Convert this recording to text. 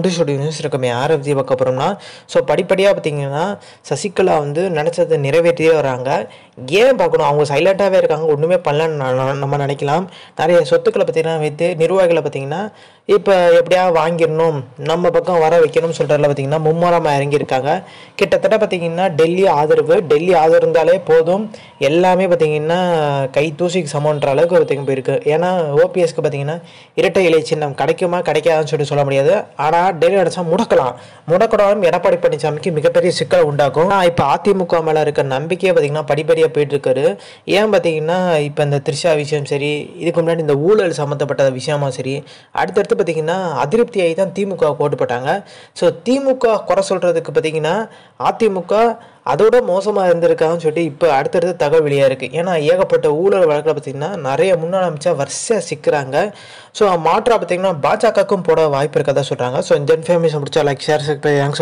இன்ட்ரெஸ்டோட news இருக்கமே யாரை பற்றி பார்க்க போகிறோம்னா ஸோ படிப்படியாக பார்த்திங்கன்னா சசிகலா வந்து நினச்சதை நிறைவேற்றியே வராங்க ஏன் பார்க்கணும் அவங்க சைலண்ட்டாகவே இருக்காங்க ஒன்றுமே பண்ணலன்னு நம்ம நினைக்கலாம் நிறைய சொத்துக்களை பார்த்திங்கன்னா வைத்து நிர்வாகிகளை பார்த்திங்கன்னா இப்போ எப்படியா வாங்கிடணும் நம்ம பக்கம் வர வைக்கணும்னு சொல்கிறதுல பார்த்திங்கன்னா மும்முரமாக இறங்கியிருக்காங்க கிட்டத்தட்ட பார்த்திங்கன்னா டெல்லி ஆதரவு டெல்லி ஆதரவு இருந்தாலே போதும் எல்லாமே பார்த்திங்கன்னா கை தூசிக்கு சமன்ற அளவுக்கு பார்த்திங்க போயிருக்கு ஏன்னா ஓபிஎஸ்க்கு பார்த்திங்கன்னா இரட்டை இலை சின்னம் கிடைக்குமா கிடைக்காதுன்னு சொல்லிட்டு சொல்ல முடியாது ஆனால் டெல்லி அடிச்சா முடக்கலாம் முடக்கூடாதும் எடப்பாடி பழனிசாமிக்கு மிகப்பெரிய சிக்கலை ஆனால் இப்போ அதிமுக மேலே இருக்க நம்பிக்கையை பார்த்திங்கன்னா படிப்படி சரியாக போயிட்டுருக்காரு ஏன் பார்த்தீங்கன்னா இப்போ இந்த த்ரிஷா விஷயம் சரி இதுக்கு முன்னாடி இந்த ஊழல் சம்மந்தப்பட்ட விஷயமும் சரி அடுத்தடுத்து பார்த்திங்கன்னா அதிருப்தியாகி தான் திமுக போட்டு போட்டாங்க ஸோ திமுக குறை சொல்கிறதுக்கு பார்த்திங்கன்னா அதிமுக அதோட மோசமாக இருந்திருக்காங்கன்னு சொல்லிட்டு இப்போ அடுத்தடுத்து வெளியாக இருக்குது ஏன்னா ஏகப்பட்ட ஊழல் வழக்கில் பார்த்திங்கன்னா நிறைய முன்னாள் அமைச்சா வரிசையாக சிக்கிறாங்க ஸோ மாற்றாக பார்த்திங்கன்னா பாஜகவுக்கும் போட வாய்ப்பு இருக்கதா சொல்கிறாங்க ஸோ இந்த இன்ஃபர்மேஷன் பிடிச்சா லைக் ஷேர்